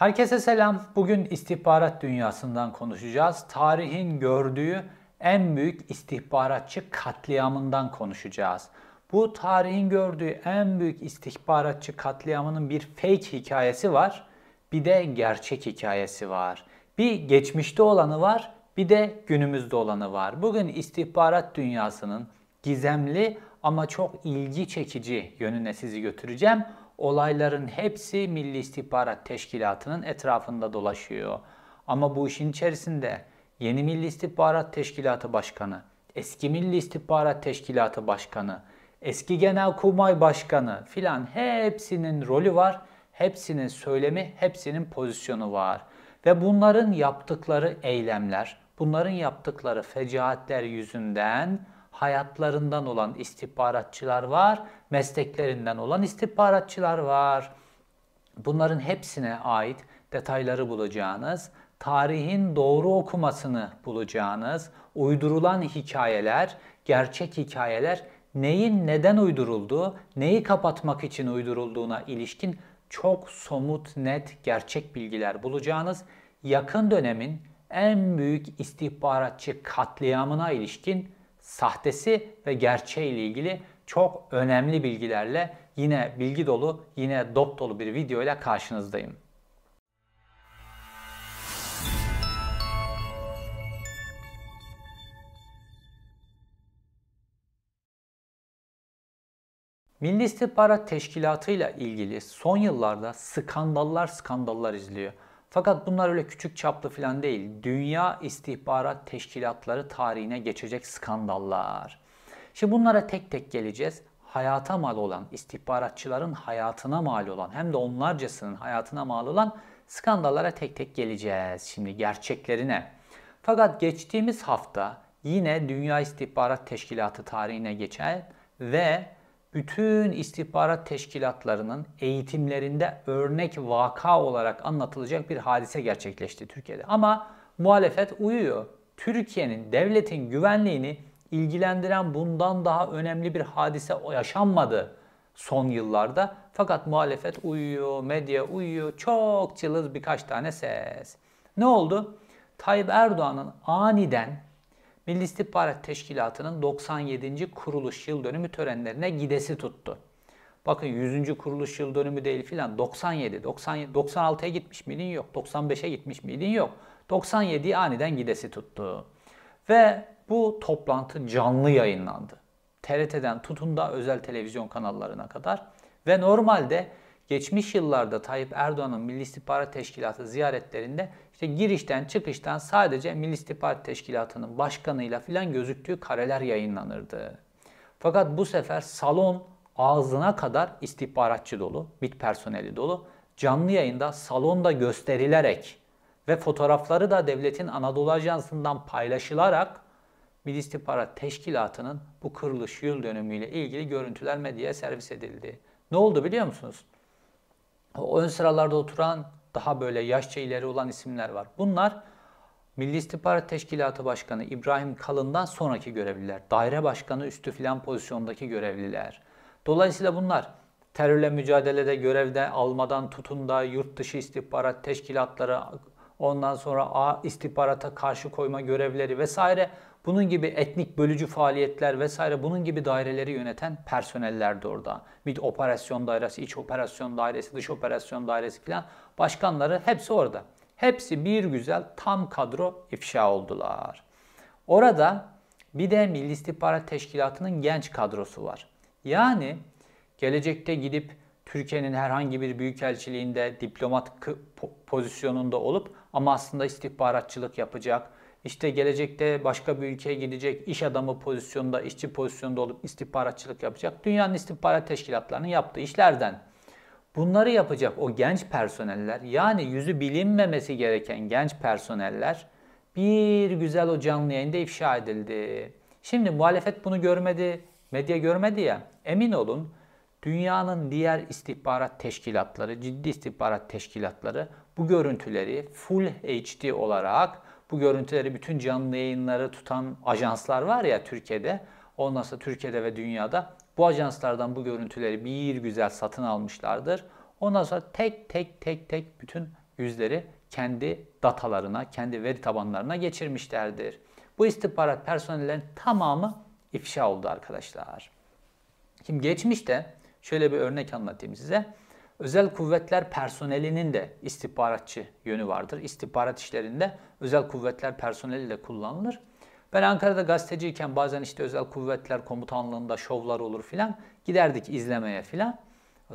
Herkese selam. Bugün istihbarat dünyasından konuşacağız. Tarihin gördüğü en büyük istihbaratçı katliamından konuşacağız. Bu tarihin gördüğü en büyük istihbaratçı katliamının bir fake hikayesi var. Bir de gerçek hikayesi var. Bir geçmişte olanı var, bir de günümüzde olanı var. Bugün istihbarat dünyasının gizemli ama çok ilgi çekici yönüne sizi götüreceğim olayların hepsi Milli İstihbarat Teşkilatı'nın etrafında dolaşıyor. Ama bu işin içerisinde yeni Milli İstihbarat Teşkilatı Başkanı, eski Milli İstihbarat Teşkilatı Başkanı, eski Genelkurmay Başkanı filan hepsinin rolü var. Hepsinin söylemi, hepsinin pozisyonu var. Ve bunların yaptıkları eylemler, bunların yaptıkları fecaatler yüzünden hayatlarından olan istihbaratçılar var, mesleklerinden olan istihbaratçılar var. Bunların hepsine ait detayları bulacağınız, tarihin doğru okumasını bulacağınız, uydurulan hikayeler, gerçek hikayeler neyin neden uydurulduğu, neyi kapatmak için uydurulduğuna ilişkin çok somut, net, gerçek bilgiler bulacağınız yakın dönemin en büyük istihbaratçı katliamına ilişkin sahtesi ve gerçeği ile ilgili çok önemli bilgilerle yine bilgi dolu, yine dop dolu bir video ile karşınızdayım. Milli İstihbarat Teşkilatı ile ilgili son yıllarda skandallar skandallar izliyor. Fakat bunlar öyle küçük çaplı falan değil. Dünya istihbarat teşkilatları tarihine geçecek skandallar. Şimdi bunlara tek tek geleceğiz. Hayata mal olan, istihbaratçıların hayatına mal olan hem de onlarcasının hayatına mal olan skandallara tek tek geleceğiz şimdi gerçeklerine. Fakat geçtiğimiz hafta yine Dünya İstihbarat Teşkilatı tarihine geçen ve bütün istihbarat teşkilatlarının eğitimlerinde örnek vaka olarak anlatılacak bir hadise gerçekleşti Türkiye'de. Ama muhalefet uyuyor. Türkiye'nin, devletin güvenliğini ilgilendiren bundan daha önemli bir hadise yaşanmadı son yıllarda. Fakat muhalefet uyuyor, medya uyuyor. Çok cılız birkaç tane ses. Ne oldu? Tayyip Erdoğan'ın aniden Milli İstihbarat Teşkilatı'nın 97. kuruluş yıl dönümü törenlerine gidesi tuttu. Bakın 100. kuruluş yıl dönümü değil filan 97, 97 96'ya gitmiş miydin yok, 95'e gitmiş miydin yok. 97'yi aniden gidesi tuttu. Ve bu toplantı canlı yayınlandı. TRT'den tutun da özel televizyon kanallarına kadar. Ve normalde geçmiş yıllarda Tayyip Erdoğan'ın Milli İstihbarat Teşkilatı ziyaretlerinde işte girişten çıkıştan sadece Milli İstihbarat Teşkilatı'nın başkanıyla filan gözüktüğü kareler yayınlanırdı. Fakat bu sefer salon ağzına kadar istihbaratçı dolu, bit personeli dolu. Canlı yayında salonda gösterilerek ve fotoğrafları da devletin Anadolu Ajansı'ndan paylaşılarak Milli İstihbarat Teşkilatı'nın bu kırılış yıl dönümüyle ilgili görüntüler medyaya servis edildi. Ne oldu biliyor musunuz? ön sıralarda oturan daha böyle yaşça ileri olan isimler var. Bunlar Milli İstihbarat Teşkilatı Başkanı İbrahim Kalın'dan sonraki görevliler. Daire Başkanı üstü filan pozisyondaki görevliler. Dolayısıyla bunlar terörle mücadelede görevde almadan tutun da yurt dışı istihbarat teşkilatları ondan sonra A istihbarata karşı koyma görevleri vesaire bunun gibi etnik bölücü faaliyetler vesaire bunun gibi daireleri yöneten personeller de orada. Bir operasyon dairesi, iç operasyon dairesi, dış operasyon dairesi filan başkanları hepsi orada. Hepsi bir güzel tam kadro ifşa oldular. Orada bir de Milli İstihbarat Teşkilatı'nın genç kadrosu var. Yani gelecekte gidip Türkiye'nin herhangi bir büyükelçiliğinde diplomat pozisyonunda olup ama aslında istihbaratçılık yapacak. İşte gelecekte başka bir ülkeye gidecek iş adamı pozisyonda, işçi pozisyonda olup istihbaratçılık yapacak. Dünyanın istihbarat teşkilatlarının yaptığı işlerden. Bunları yapacak o genç personeller yani yüzü bilinmemesi gereken genç personeller bir güzel o canlı yayında ifşa edildi. Şimdi muhalefet bunu görmedi, medya görmedi ya. Emin olun Dünyanın diğer istihbarat teşkilatları, ciddi istihbarat teşkilatları bu görüntüleri full HD olarak bu görüntüleri bütün canlı yayınları tutan ajanslar var ya Türkiye'de. Ondan sonra Türkiye'de ve dünyada bu ajanslardan bu görüntüleri bir güzel satın almışlardır. Ondan sonra tek tek tek tek bütün yüzleri kendi datalarına, kendi veri tabanlarına geçirmişlerdir. Bu istihbarat personellerin tamamı ifşa oldu arkadaşlar. Şimdi geçmişte Şöyle bir örnek anlatayım size. Özel kuvvetler personelinin de istihbaratçı yönü vardır. İstihbarat işlerinde özel kuvvetler personeli de kullanılır. Ben Ankara'da gazeteciyken bazen işte özel kuvvetler komutanlığında şovlar olur filan. Giderdik izlemeye filan.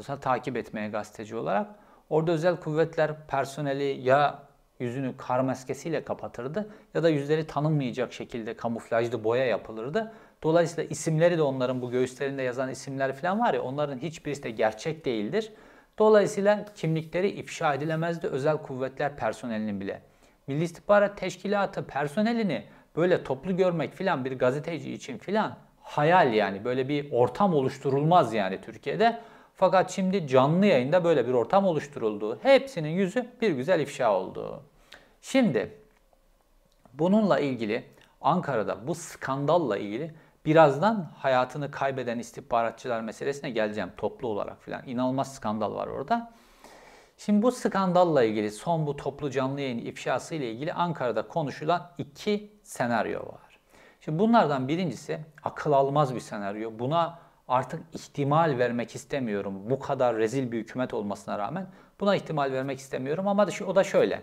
O takip etmeye gazeteci olarak. Orada özel kuvvetler personeli ya yüzünü kar maskesiyle kapatırdı ya da yüzleri tanınmayacak şekilde kamuflajlı boya yapılırdı. Dolayısıyla isimleri de onların bu göğüslerinde yazan isimler falan var ya onların hiçbirisi de gerçek değildir. Dolayısıyla kimlikleri ifşa edilemezdi özel kuvvetler personelinin bile. Milli İstihbarat Teşkilatı personelini böyle toplu görmek filan bir gazeteci için filan hayal yani böyle bir ortam oluşturulmaz yani Türkiye'de. Fakat şimdi canlı yayında böyle bir ortam oluşturuldu. Hepsinin yüzü bir güzel ifşa oldu. Şimdi bununla ilgili Ankara'da bu skandalla ilgili Birazdan hayatını kaybeden istihbaratçılar meselesine geleceğim toplu olarak filan. İnanılmaz skandal var orada. Şimdi bu skandalla ilgili son bu toplu canlı yayın ifşası ile ilgili Ankara'da konuşulan iki senaryo var. Şimdi bunlardan birincisi akıl almaz bir senaryo. Buna artık ihtimal vermek istemiyorum. Bu kadar rezil bir hükümet olmasına rağmen buna ihtimal vermek istemiyorum ama o da şöyle.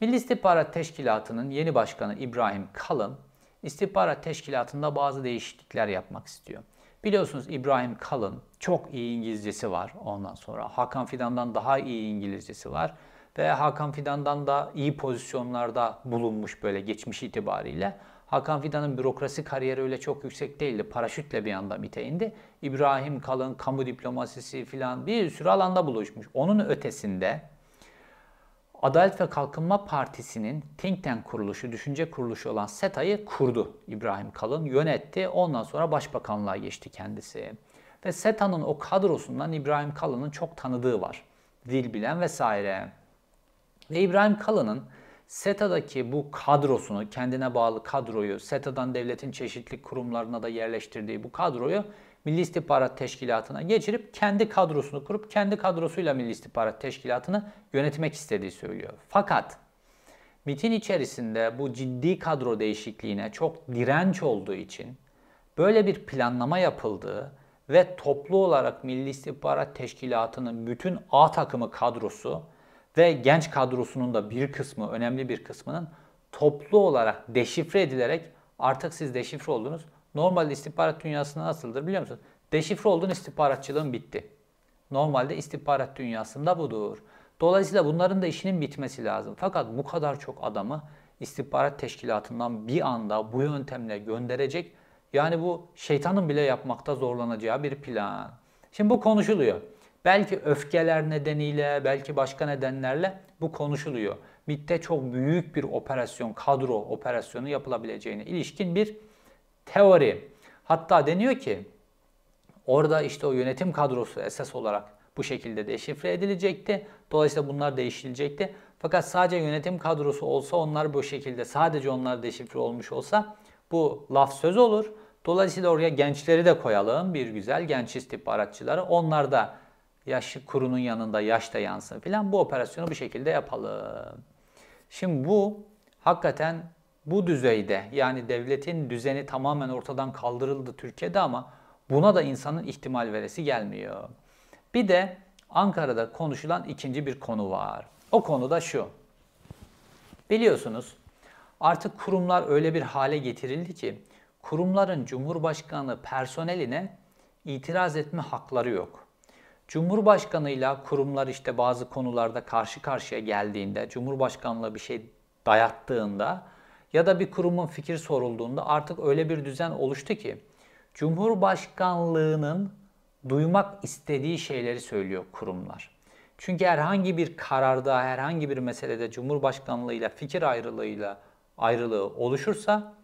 Milli İstihbarat Teşkilatı'nın yeni başkanı İbrahim Kalın istihbarat teşkilatında bazı değişiklikler yapmak istiyor. Biliyorsunuz İbrahim Kalın çok iyi İngilizcesi var ondan sonra. Hakan Fidan'dan daha iyi İngilizcesi var. Ve Hakan Fidan'dan da iyi pozisyonlarda bulunmuş böyle geçmiş itibariyle. Hakan Fidan'ın bürokrasi kariyeri öyle çok yüksek değildi. Paraşütle bir anda iteğindi. İbrahim Kalın, kamu diplomasisi filan bir sürü alanda buluşmuş. Onun ötesinde Adalet ve Kalkınma Partisi'nin think tank kuruluşu, düşünce kuruluşu olan SETA'yı kurdu İbrahim Kalın, yönetti. Ondan sonra başbakanlığa geçti kendisi. Ve SETA'nın o kadrosundan İbrahim Kalın'ın çok tanıdığı var. Dil bilen vesaire. Ve İbrahim Kalın'ın SETA'daki bu kadrosunu, kendine bağlı kadroyu, SETA'dan devletin çeşitli kurumlarına da yerleştirdiği bu kadroyu Milli İstihbarat Teşkilatı'na geçirip kendi kadrosunu kurup kendi kadrosuyla Milli İstihbarat Teşkilatı'nı yönetmek istediği söylüyor. Fakat MIT'in içerisinde bu ciddi kadro değişikliğine çok direnç olduğu için böyle bir planlama yapıldığı ve toplu olarak Milli İstihbarat Teşkilatı'nın bütün A takımı kadrosu ve genç kadrosunun da bir kısmı, önemli bir kısmının toplu olarak deşifre edilerek artık siz deşifre oldunuz Normalde istihbarat dünyasında nasıldır biliyor musun? Deşifre oldun istihbaratçılığın bitti. Normalde istihbarat dünyasında budur. Dolayısıyla bunların da işinin bitmesi lazım. Fakat bu kadar çok adamı istihbarat teşkilatından bir anda bu yöntemle gönderecek. Yani bu şeytanın bile yapmakta zorlanacağı bir plan. Şimdi bu konuşuluyor. Belki öfkeler nedeniyle, belki başka nedenlerle bu konuşuluyor. MIT'te çok büyük bir operasyon, kadro operasyonu yapılabileceğine ilişkin bir teori. Hatta deniyor ki orada işte o yönetim kadrosu esas olarak bu şekilde deşifre edilecekti. Dolayısıyla bunlar değiştirilecekti. Fakat sadece yönetim kadrosu olsa onlar bu şekilde sadece onlar deşifre olmuş olsa bu laf söz olur. Dolayısıyla oraya gençleri de koyalım bir güzel genç istihbaratçıları. Onlar da yaş kurunun yanında yaş da yansın filan bu operasyonu bu şekilde yapalım. Şimdi bu hakikaten bu düzeyde yani devletin düzeni tamamen ortadan kaldırıldı Türkiye'de ama buna da insanın ihtimal veresi gelmiyor. Bir de Ankara'da konuşulan ikinci bir konu var. O konu da şu. Biliyorsunuz artık kurumlar öyle bir hale getirildi ki kurumların Cumhurbaşkanı personeline itiraz etme hakları yok. Cumhurbaşkanıyla kurumlar işte bazı konularda karşı karşıya geldiğinde, Cumhurbaşkanlığı bir şey dayattığında ya da bir kurumun fikir sorulduğunda artık öyle bir düzen oluştu ki Cumhurbaşkanlığının duymak istediği şeyleri söylüyor kurumlar. Çünkü herhangi bir kararda, herhangi bir meselede Cumhurbaşkanlığıyla fikir ayrılığıyla ayrılığı oluşursa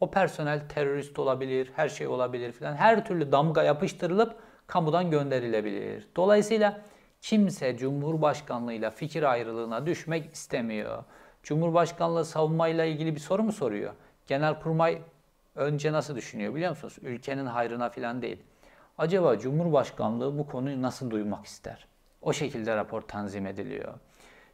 o personel terörist olabilir, her şey olabilir filan. Her türlü damga yapıştırılıp kamudan gönderilebilir. Dolayısıyla kimse Cumhurbaşkanlığıyla fikir ayrılığına düşmek istemiyor. Cumhurbaşkanlığı savunmayla ilgili bir soru mu soruyor? Genelkurmay önce nasıl düşünüyor biliyor musunuz? Ülkenin hayrına falan değil. Acaba Cumhurbaşkanlığı bu konuyu nasıl duymak ister? O şekilde rapor tanzim ediliyor.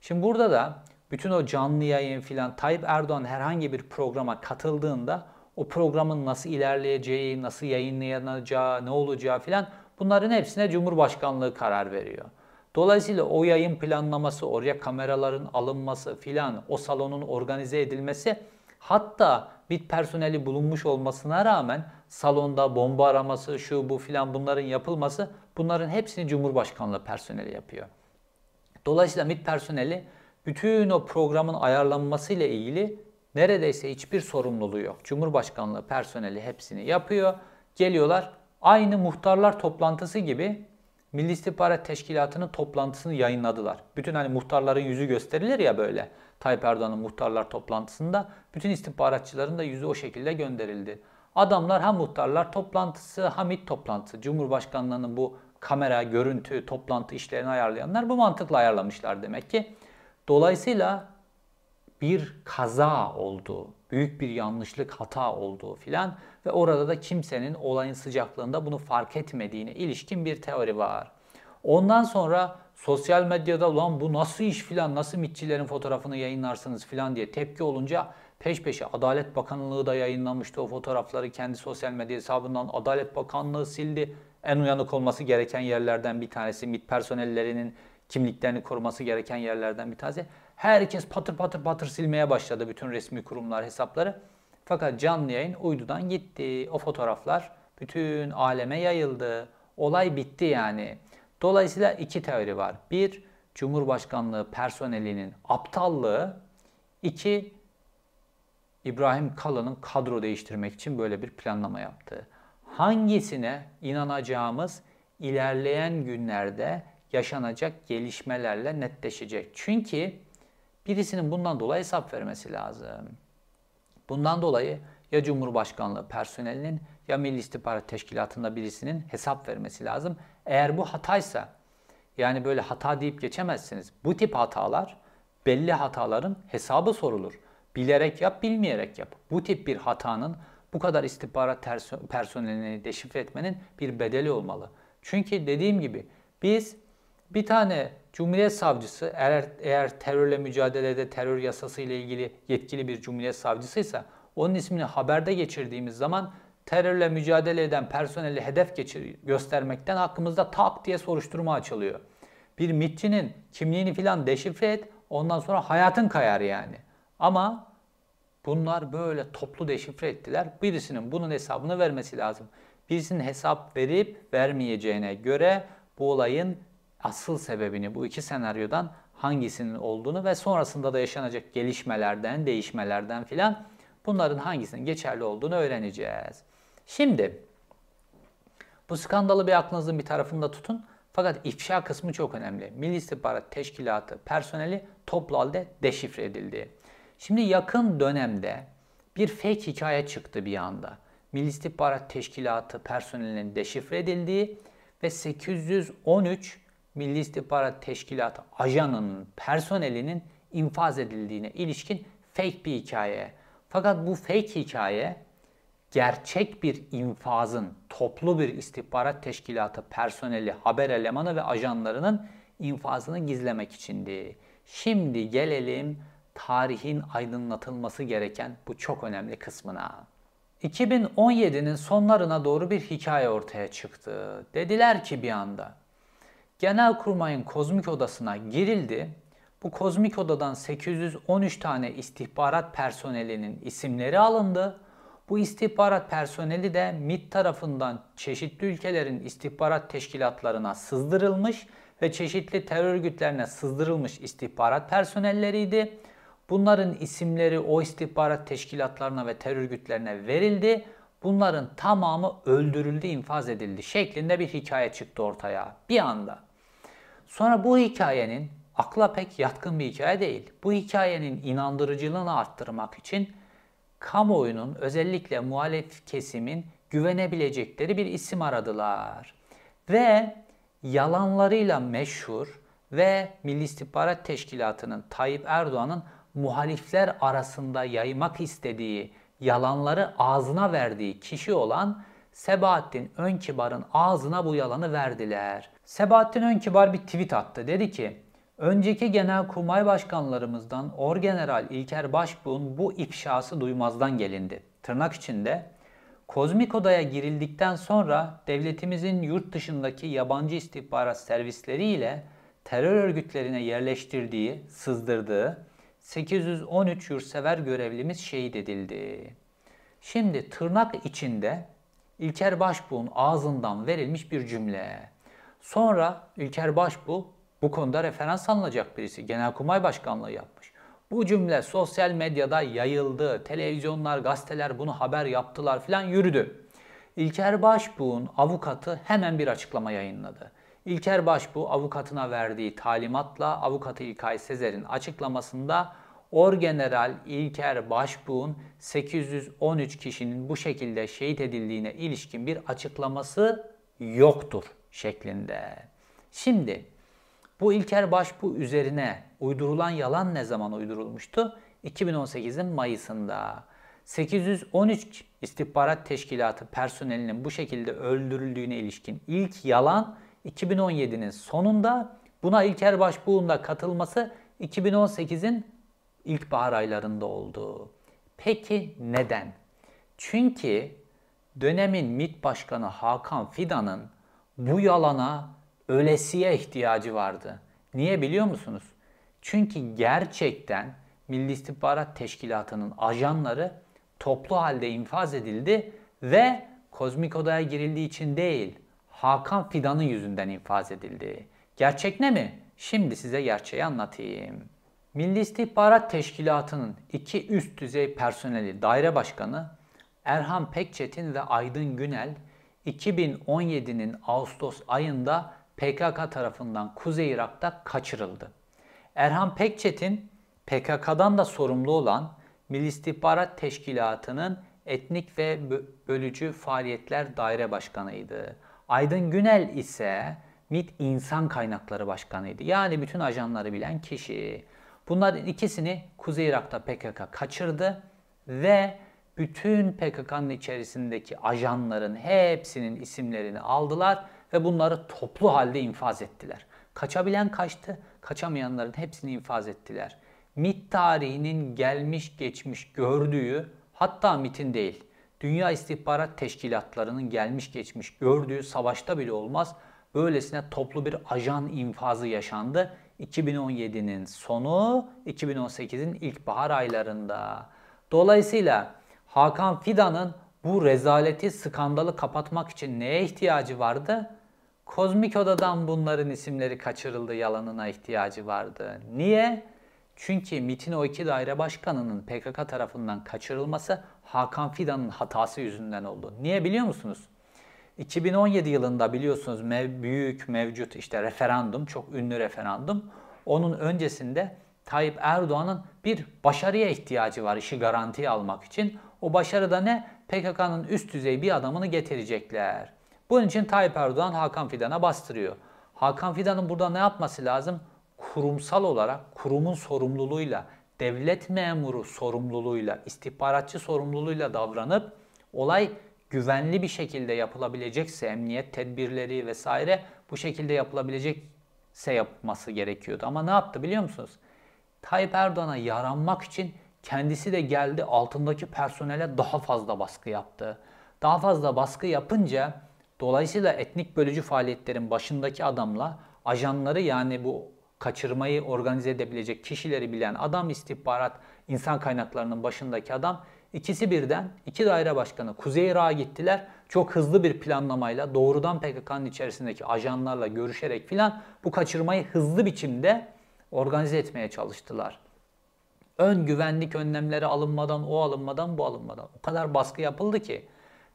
Şimdi burada da bütün o canlı yayın filan Tayyip Erdoğan herhangi bir programa katıldığında o programın nasıl ilerleyeceği, nasıl yayınlanacağı, ne olacağı filan bunların hepsine Cumhurbaşkanlığı karar veriyor. Dolayısıyla o yayın planlaması, oraya kameraların alınması filan, o salonun organize edilmesi hatta bit personeli bulunmuş olmasına rağmen salonda bomba araması, şu bu filan bunların yapılması bunların hepsini Cumhurbaşkanlığı personeli yapıyor. Dolayısıyla MİT personeli bütün o programın ayarlanması ile ilgili neredeyse hiçbir sorumluluğu yok. Cumhurbaşkanlığı personeli hepsini yapıyor. Geliyorlar aynı muhtarlar toplantısı gibi Milli İstihbarat Teşkilatı'nın toplantısını yayınladılar. Bütün hani muhtarların yüzü gösterilir ya böyle. Tayyip Erdoğan'ın muhtarlar toplantısında bütün istihbaratçıların da yüzü o şekilde gönderildi. Adamlar hem muhtarlar toplantısı, hamit toplantısı, Cumhurbaşkanlığının bu kamera, görüntü, toplantı işlerini ayarlayanlar bu mantıkla ayarlamışlar demek ki. Dolayısıyla bir kaza olduğu, büyük bir yanlışlık, hata olduğu filan ve orada da kimsenin olayın sıcaklığında bunu fark etmediğine ilişkin bir teori var. Ondan sonra sosyal medyada lan bu nasıl iş filan nasıl mitçilerin fotoğrafını yayınlarsınız filan diye tepki olunca peş peşe Adalet Bakanlığı da yayınlamıştı o fotoğrafları kendi sosyal medya hesabından Adalet Bakanlığı sildi. En uyanık olması gereken yerlerden bir tanesi MİT personellerinin kimliklerini koruması gereken yerlerden bir tanesi. Herkes patır patır patır silmeye başladı bütün resmi kurumlar hesapları. Fakat canlı yayın uydudan gitti. O fotoğraflar bütün aleme yayıldı. Olay bitti yani. Dolayısıyla iki teori var. Bir, Cumhurbaşkanlığı personelinin aptallığı. iki İbrahim Kalın'ın kadro değiştirmek için böyle bir planlama yaptığı. Hangisine inanacağımız ilerleyen günlerde yaşanacak gelişmelerle netleşecek. Çünkü Birisinin bundan dolayı hesap vermesi lazım. Bundan dolayı ya Cumhurbaşkanlığı personelinin ya Milli İstihbarat Teşkilatı'nda birisinin hesap vermesi lazım. Eğer bu hataysa yani böyle hata deyip geçemezsiniz. Bu tip hatalar belli hataların hesabı sorulur. Bilerek yap, bilmeyerek yap. Bu tip bir hatanın bu kadar istihbarat personelini deşifre etmenin bir bedeli olmalı. Çünkü dediğim gibi biz bir tane Cumhuriyet Savcısı eğer eğer terörle mücadelede terör yasası ile ilgili yetkili bir Cumhuriyet Savcısıysa onun ismini haberde geçirdiğimiz zaman terörle mücadele eden personeli hedef geçir, göstermekten hakkımızda tak diye soruşturma açılıyor. Bir mitçinin kimliğini filan deşifre et ondan sonra hayatın kayar yani. Ama bunlar böyle toplu deşifre ettiler. Birisinin bunun hesabını vermesi lazım. Birisinin hesap verip vermeyeceğine göre bu olayın asıl sebebini bu iki senaryodan hangisinin olduğunu ve sonrasında da yaşanacak gelişmelerden, değişmelerden filan bunların hangisinin geçerli olduğunu öğreneceğiz. Şimdi bu skandalı bir aklınızın bir tarafında tutun. Fakat ifşa kısmı çok önemli. Milli İstihbarat Teşkilatı personeli toplu halde deşifre edildi. Şimdi yakın dönemde bir fake hikaye çıktı bir anda. Milli İstihbarat Teşkilatı personelinin deşifre edildiği ve 813 Milli İstihbarat Teşkilatı ajanının, personelinin infaz edildiğine ilişkin fake bir hikaye. Fakat bu fake hikaye gerçek bir infazın, toplu bir istihbarat teşkilatı personeli, haber elemanı ve ajanlarının infazını gizlemek içindi. Şimdi gelelim tarihin aydınlatılması gereken bu çok önemli kısmına. 2017'nin sonlarına doğru bir hikaye ortaya çıktı. Dediler ki bir anda Genel Kurmayın kozmik odasına girildi. Bu kozmik odadan 813 tane istihbarat personelinin isimleri alındı. Bu istihbarat personeli de MIT tarafından çeşitli ülkelerin istihbarat teşkilatlarına sızdırılmış ve çeşitli terör örgütlerine sızdırılmış istihbarat personelleriydi. Bunların isimleri o istihbarat teşkilatlarına ve terör örgütlerine verildi. Bunların tamamı öldürüldü, infaz edildi şeklinde bir hikaye çıktı ortaya bir anda. Sonra bu hikayenin akla pek yatkın bir hikaye değil. Bu hikayenin inandırıcılığını arttırmak için kamuoyunun özellikle muhalif kesimin güvenebilecekleri bir isim aradılar. Ve yalanlarıyla meşhur ve Milli İstihbarat Teşkilatı'nın Tayyip Erdoğan'ın muhalifler arasında yaymak istediği yalanları ağzına verdiği kişi olan Sebahattin Önkibar'ın ağzına bu yalanı verdiler. Sebahattin Önkibar bir tweet attı. Dedi ki Önceki genel kurmay başkanlarımızdan Orgeneral İlker Başbuğ'un bu ifşası duymazdan gelindi. Tırnak içinde Kozmik Oda'ya girildikten sonra devletimizin yurt dışındaki yabancı istihbarat servisleriyle terör örgütlerine yerleştirdiği, sızdırdığı 813 yursever görevlimiz şehit edildi. Şimdi tırnak içinde İlker Başbuğ'un ağzından verilmiş bir cümle. Sonra İlker Başbuğ bu konuda referans alınacak birisi. Genelkurmay Başkanlığı yapmış. Bu cümle sosyal medyada yayıldı. Televizyonlar, gazeteler bunu haber yaptılar filan yürüdü. İlker Başbuğ'un avukatı hemen bir açıklama yayınladı. İlker Başbuğ avukatına verdiği talimatla avukatı İlkay Sezer'in açıklamasında Orgeneral İlker Başbuğ'un 813 kişinin bu şekilde şehit edildiğine ilişkin bir açıklaması yoktur şeklinde. Şimdi bu İlker Başbu üzerine uydurulan yalan ne zaman uydurulmuştu? 2018'in Mayıs'ında. 813 istihbarat teşkilatı personelinin bu şekilde öldürüldüğüne ilişkin ilk yalan 2017'nin sonunda buna İlker Başbuğ'un da katılması 2018'in ilkbahar aylarında oldu. Peki neden? Çünkü dönemin MİT Başkanı Hakan Fidan'ın bu yalana ölesiye ihtiyacı vardı. Niye biliyor musunuz? Çünkü gerçekten Milli İstihbarat Teşkilatı'nın ajanları toplu halde infaz edildi ve kozmik odaya girildiği için değil, Hakan Fidan'ın yüzünden infaz edildi. Gerçek ne mi? Şimdi size gerçeği anlatayım. Milli İstihbarat Teşkilatı'nın iki üst düzey personeli daire başkanı Erhan Pekçetin ve Aydın Günel 2017'nin Ağustos ayında PKK tarafından Kuzey Irak'ta kaçırıldı. Erhan Pekçet'in PKK'dan da sorumlu olan Milli İstihbarat Teşkilatı'nın etnik ve bölücü faaliyetler daire başkanıydı. Aydın Günel ise MİT İnsan Kaynakları Başkanıydı. Yani bütün ajanları bilen kişi. Bunların ikisini Kuzey Irak'ta PKK kaçırdı ve bütün PKK'nın içerisindeki ajanların hepsinin isimlerini aldılar ve bunları toplu halde infaz ettiler. Kaçabilen kaçtı, kaçamayanların hepsini infaz ettiler. MIT tarihinin gelmiş geçmiş gördüğü, hatta MIT'in değil, dünya istihbarat teşkilatlarının gelmiş geçmiş gördüğü savaşta bile olmaz, böylesine toplu bir ajan infazı yaşandı. 2017'nin sonu, 2018'in ilkbahar aylarında. Dolayısıyla Hakan Fidan'ın bu rezaleti, skandalı kapatmak için neye ihtiyacı vardı? Kozmik Oda'dan bunların isimleri kaçırıldı yalanına ihtiyacı vardı. Niye? Çünkü MIT'in o iki daire başkanının PKK tarafından kaçırılması Hakan Fidan'ın hatası yüzünden oldu. Niye biliyor musunuz? 2017 yılında biliyorsunuz mev, büyük mevcut işte referandum, çok ünlü referandum. Onun öncesinde Tayyip Erdoğan'ın bir başarıya ihtiyacı var işi garantiye almak için. O başarıda ne? PKK'nın üst düzey bir adamını getirecekler. Bunun için Tayyip Erdoğan Hakan Fidan'a bastırıyor. Hakan Fidan'ın burada ne yapması lazım? Kurumsal olarak kurumun sorumluluğuyla, devlet memuru sorumluluğuyla, istihbaratçı sorumluluğuyla davranıp olay güvenli bir şekilde yapılabilecekse emniyet tedbirleri vesaire bu şekilde yapılabilecekse yapması gerekiyordu. Ama ne yaptı biliyor musunuz? Tayyip Erdoğan'a yaranmak için Kendisi de geldi altındaki personele daha fazla baskı yaptı. Daha fazla baskı yapınca dolayısıyla etnik bölücü faaliyetlerin başındaki adamla ajanları yani bu kaçırmayı organize edebilecek kişileri bilen adam istihbarat insan kaynaklarının başındaki adam ikisi birden iki daire başkanı Kuzey Irak'a gittiler. Çok hızlı bir planlamayla doğrudan PKK'nın içerisindeki ajanlarla görüşerek filan bu kaçırmayı hızlı biçimde organize etmeye çalıştılar. Ön güvenlik önlemleri alınmadan, o alınmadan, bu alınmadan. O kadar baskı yapıldı ki.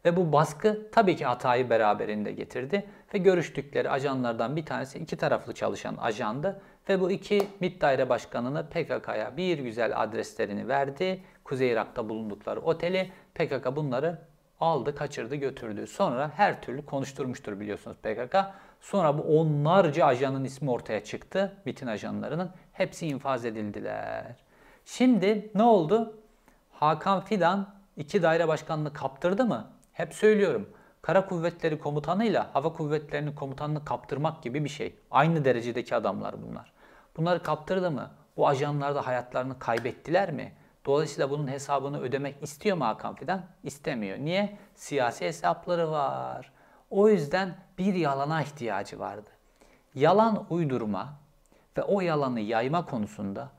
Ve bu baskı tabii ki hatayı beraberinde getirdi. Ve görüştükleri ajanlardan bir tanesi iki taraflı çalışan ajandı. Ve bu iki MİT daire başkanını PKK'ya bir güzel adreslerini verdi. Kuzey Irak'ta bulundukları oteli. PKK bunları aldı, kaçırdı, götürdü. Sonra her türlü konuşturmuştur biliyorsunuz PKK. Sonra bu onlarca ajanın ismi ortaya çıktı. Bitin ajanlarının. Hepsi infaz edildiler. Şimdi ne oldu? Hakan Fidan iki daire başkanlığı kaptırdı mı? Hep söylüyorum. Kara Kuvvetleri Komutanı'yla Hava Kuvvetleri'nin komutanını kaptırmak gibi bir şey. Aynı derecedeki adamlar bunlar. Bunları kaptırdı mı? Bu ajanlar da hayatlarını kaybettiler mi? Dolayısıyla bunun hesabını ödemek istiyor mu Hakan Fidan? İstemiyor. Niye? Siyasi hesapları var. O yüzden bir yalana ihtiyacı vardı. Yalan uydurma ve o yalanı yayma konusunda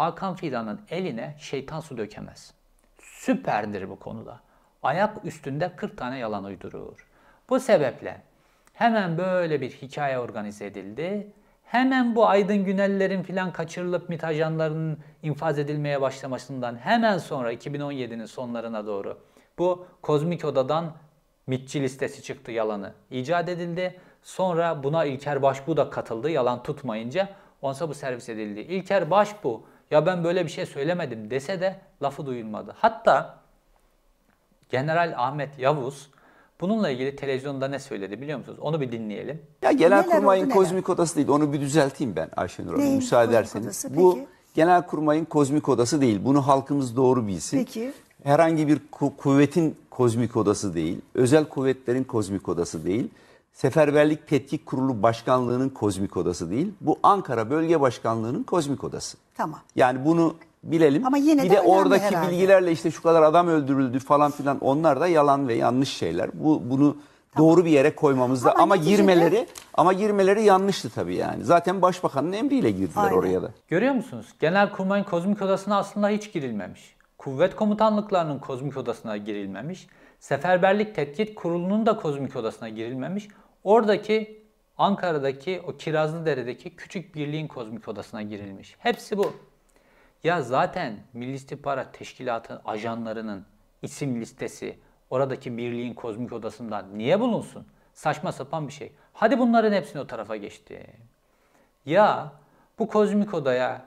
Hakan Fidan'ın eline şeytan su dökemez. Süperdir bu konuda. Ayak üstünde 40 tane yalan uydurur. Bu sebeple hemen böyle bir hikaye organize edildi. Hemen bu Aydın Güneller'in filan kaçırılıp MİT ajanlarının infaz edilmeye başlamasından hemen sonra 2017'nin sonlarına doğru bu kozmik odadan mitçi listesi çıktı yalanı icat edildi. Sonra buna İlker Başbu da katıldı yalan tutmayınca. Onsa bu servis edildi. İlker Başbu ya ben böyle bir şey söylemedim dese de lafı duyulmadı. Hatta General Ahmet Yavuz bununla ilgili televizyonda ne söyledi biliyor musunuz? Onu bir dinleyelim. Ya Genelkurmay'ın kozmik odası değil. Onu bir düzelteyim ben Ayşenur Hanım müsaade ederseniz. Odası, Bu Genelkurmay'ın kozmik odası değil. Bunu halkımız doğru bilsin. Peki. Herhangi bir ku kuvvetin kozmik odası değil. Özel kuvvetlerin kozmik odası değil. Seferberlik Tetkik Kurulu Başkanlığı'nın kozmik odası değil. Bu Ankara Bölge Başkanlığı'nın kozmik odası. Tamam. Yani bunu bilelim. Ama yine bir de, de oradaki herhalde. bilgilerle işte şu kadar adam öldürüldü falan filan onlar da yalan ve yanlış şeyler. Bu bunu Tamam. doğru bir yere koymamızda ama, ama girmeleri de... ama girmeleri yanlıştı tabii yani. Zaten başbakanın emriyle girdiler Aynen. oraya da. Görüyor musunuz? Genelkurmay'ın kozmik odasına aslında hiç girilmemiş. Kuvvet komutanlıklarının kozmik odasına girilmemiş. Seferberlik Tetkik Kurulu'nun da Kozmik Odası'na girilmemiş. Oradaki Ankara'daki o Kirazlıdere'deki küçük birliğin Kozmik Odası'na girilmiş. Hepsi bu. Ya zaten Milli İstihbarat Teşkilatı ajanlarının isim listesi oradaki birliğin Kozmik Odası'nda niye bulunsun? Saçma sapan bir şey. Hadi bunların hepsini o tarafa geçti. Ya bu kozmik odaya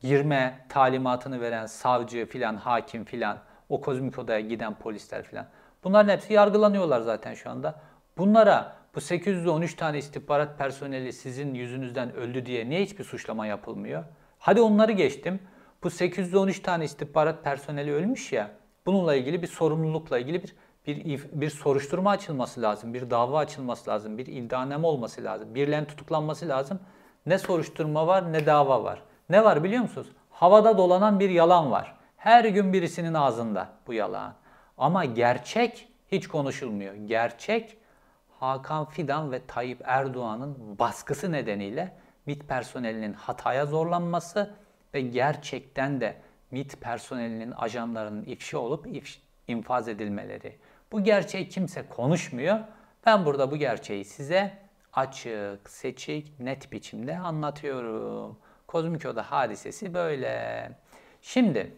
girme talimatını veren savcı filan, hakim filan o kozmik odaya giden polisler falan. Bunların hepsi yargılanıyorlar zaten şu anda. Bunlara bu 813 tane istihbarat personeli sizin yüzünüzden öldü diye niye hiçbir suçlama yapılmıyor? Hadi onları geçtim. Bu 813 tane istihbarat personeli ölmüş ya. Bununla ilgili bir sorumlulukla ilgili bir bir, bir soruşturma açılması lazım, bir dava açılması lazım, bir iddianame olması lazım, birilerinin tutuklanması lazım. Ne soruşturma var ne dava var. Ne var biliyor musunuz? Havada dolanan bir yalan var. Her gün birisinin ağzında bu yalan. Ama gerçek hiç konuşulmuyor. Gerçek Hakan Fidan ve Tayyip Erdoğan'ın baskısı nedeniyle MIT personelinin hataya zorlanması ve gerçekten de MIT personelinin ajanlarının ifşa olup ifş, infaz edilmeleri. Bu gerçeği kimse konuşmuyor. Ben burada bu gerçeği size açık, seçik, net biçimde anlatıyorum. Kozmikoda hadisesi böyle. Şimdi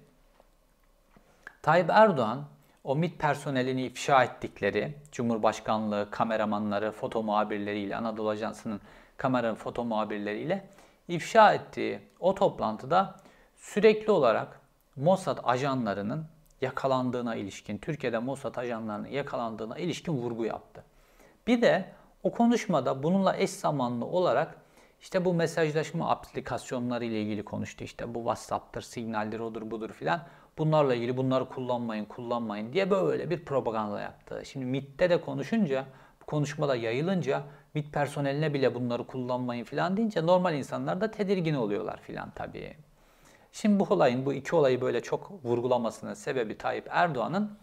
Tayyip Erdoğan o MIT personelini ifşa ettikleri, Cumhurbaşkanlığı kameramanları, foto muhabirleriyle, Anadolu Ajansı'nın kamera foto muhabirleriyle ifşa ettiği o toplantıda sürekli olarak Mossad ajanlarının yakalandığına ilişkin, Türkiye'de Mossad ajanlarının yakalandığına ilişkin vurgu yaptı. Bir de o konuşmada bununla eş zamanlı olarak işte bu mesajlaşma aplikasyonları ile ilgili konuştu. İşte bu WhatsApp'tır, Signal'dir, odur budur filan. Bunlarla ilgili bunları kullanmayın, kullanmayın diye böyle bir propaganda yaptı. Şimdi MIT'te de konuşunca, konuşmada yayılınca MIT personeline bile bunları kullanmayın filan deyince normal insanlar da tedirgin oluyorlar filan tabii. Şimdi bu olayın, bu iki olayı böyle çok vurgulamasının sebebi Tayyip Erdoğan'ın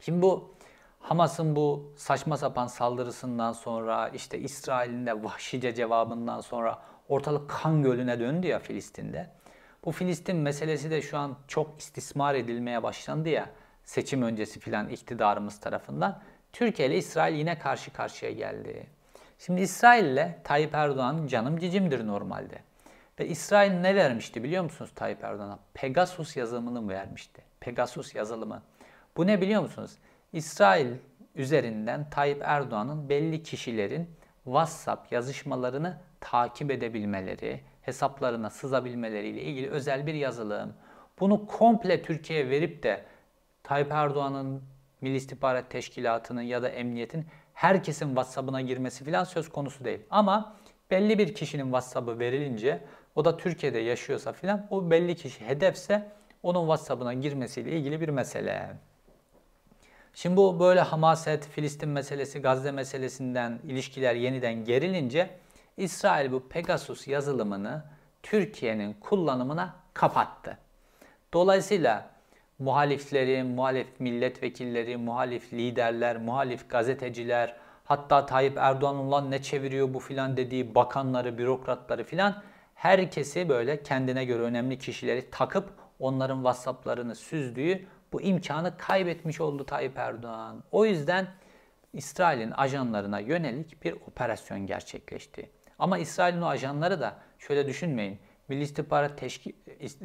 Şimdi bu Hamas'ın bu saçma sapan saldırısından sonra, işte İsrail'in de vahşice cevabından sonra ortalık kan gölüne döndü ya Filistin'de. Bu Filistin meselesi de şu an çok istismar edilmeye başlandı ya seçim öncesi filan iktidarımız tarafından. Türkiye ile İsrail yine karşı karşıya geldi. Şimdi İsrail ile Tayyip Erdoğan canım cicimdir normalde. Ve İsrail ne vermişti biliyor musunuz Tayyip Erdoğan'a? Pegasus yazılımını vermişti. Pegasus yazılımı. Bu ne biliyor musunuz? İsrail üzerinden Tayyip Erdoğan'ın belli kişilerin WhatsApp yazışmalarını takip edebilmeleri, hesaplarına sızabilmeleriyle ilgili özel bir yazılım. Bunu komple Türkiye'ye verip de Tayyip Erdoğan'ın Milli İstihbarat Teşkilatı'nın ya da emniyetin herkesin WhatsApp'ına girmesi filan söz konusu değil. Ama belli bir kişinin WhatsApp'ı verilince o da Türkiye'de yaşıyorsa filan o belli kişi hedefse onun WhatsApp'ına girmesiyle ilgili bir mesele. Şimdi bu böyle hamaset, Filistin meselesi, Gazze meselesinden ilişkiler yeniden gerilince İsrail bu Pegasus yazılımını Türkiye'nin kullanımına kapattı. Dolayısıyla muhalifleri, muhalif milletvekilleri, muhalif liderler, muhalif gazeteciler, hatta Tayyip Erdoğan olan ne çeviriyor bu filan dediği bakanları, bürokratları filan herkesi böyle kendine göre önemli kişileri takıp onların WhatsApp'larını süzdüğü bu imkanı kaybetmiş oldu Tayyip Erdoğan. O yüzden İsrail'in ajanlarına yönelik bir operasyon gerçekleşti. Ama İsrail'in o ajanları da şöyle düşünmeyin. Milli İstihbarat Teşkil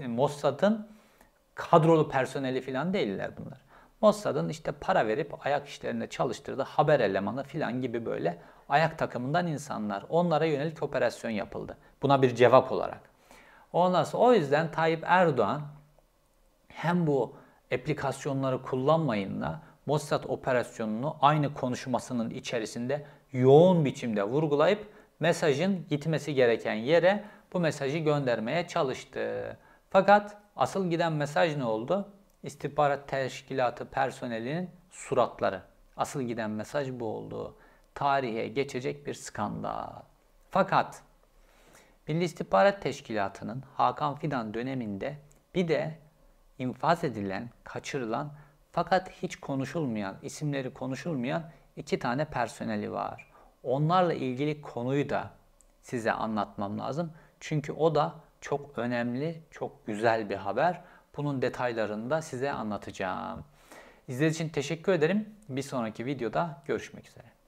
Mossad'ın kadrolu personeli falan değiller bunlar. Mossad'ın işte para verip ayak işlerinde çalıştırdığı haber elemanı falan gibi böyle ayak takımından insanlar. Onlara yönelik operasyon yapıldı. Buna bir cevap olarak. Ondan sonra o yüzden Tayyip Erdoğan hem bu aplikasyonları kullanmayınla Mossad operasyonunu aynı konuşmasının içerisinde yoğun biçimde vurgulayıp mesajın gitmesi gereken yere bu mesajı göndermeye çalıştı. Fakat asıl giden mesaj ne oldu? İstihbarat teşkilatı personelinin suratları. Asıl giden mesaj bu oldu. Tarihe geçecek bir skandal. Fakat Milli İstihbarat Teşkilatı'nın Hakan Fidan döneminde bir de infaz edilen, kaçırılan fakat hiç konuşulmayan, isimleri konuşulmayan iki tane personeli var. Onlarla ilgili konuyu da size anlatmam lazım. Çünkü o da çok önemli, çok güzel bir haber. Bunun detaylarını da size anlatacağım. İzlediğiniz için teşekkür ederim. Bir sonraki videoda görüşmek üzere.